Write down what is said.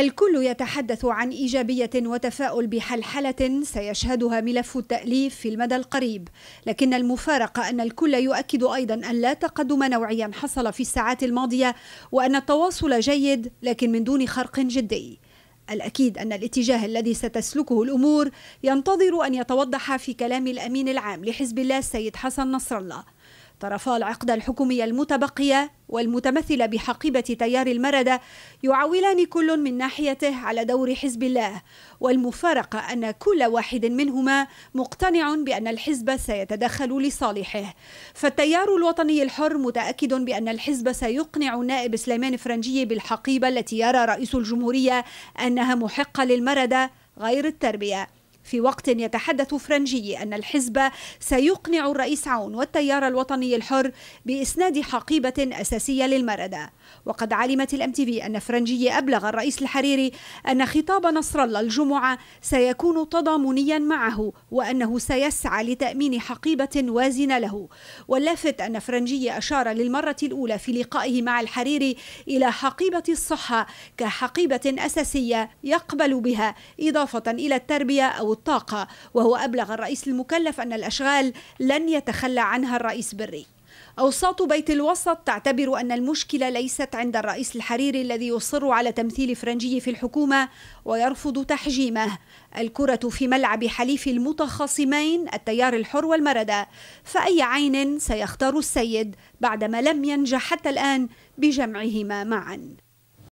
الكل يتحدث عن إيجابية وتفاؤل بحلحلة سيشهدها ملف التأليف في المدى القريب لكن المفارقة أن الكل يؤكد أيضا أن لا تقدم نوعيا حصل في الساعات الماضية وأن التواصل جيد لكن من دون خرق جدي الأكيد أن الاتجاه الذي ستسلكه الأمور ينتظر أن يتوضح في كلام الأمين العام لحزب الله السيد حسن نصر الله طرفا العقد الحكومي المتبقية والمتمثلة بحقيبة تيار المردة يعولان كل من ناحيته على دور حزب الله والمفارقة أن كل واحد منهما مقتنع بأن الحزب سيتدخل لصالحه فالتيار الوطني الحر متأكد بأن الحزب سيقنع النائب سليمان فرنجي بالحقيبة التي يرى رئيس الجمهورية أنها محقة للمردة غير التربية في وقت يتحدث فرنجي أن الحزب سيقنع الرئيس عون والتيار الوطني الحر بإسناد حقيبة أساسية للمردة وقد علمت الام تي في ان فرنجي ابلغ الرئيس الحريري ان خطاب نصر الله الجمعه سيكون تضامنيا معه وانه سيسعى لتامين حقيبه وازنه له واللافت ان فرنجي اشار للمره الاولى في لقائه مع الحريري الى حقيبه الصحه كحقيبه اساسيه يقبل بها اضافه الى التربيه او الطاقه وهو ابلغ الرئيس المكلف ان الاشغال لن يتخلى عنها الرئيس بري أوساط بيت الوسط تعتبر أن المشكلة ليست عند الرئيس الحريري الذي يصر على تمثيل فرنجي في الحكومة ويرفض تحجيمه الكرة في ملعب حليف المتخاصمين التيار الحر والمردة فأي عين سيختار السيد بعدما لم ينجح حتى الآن بجمعهما معاً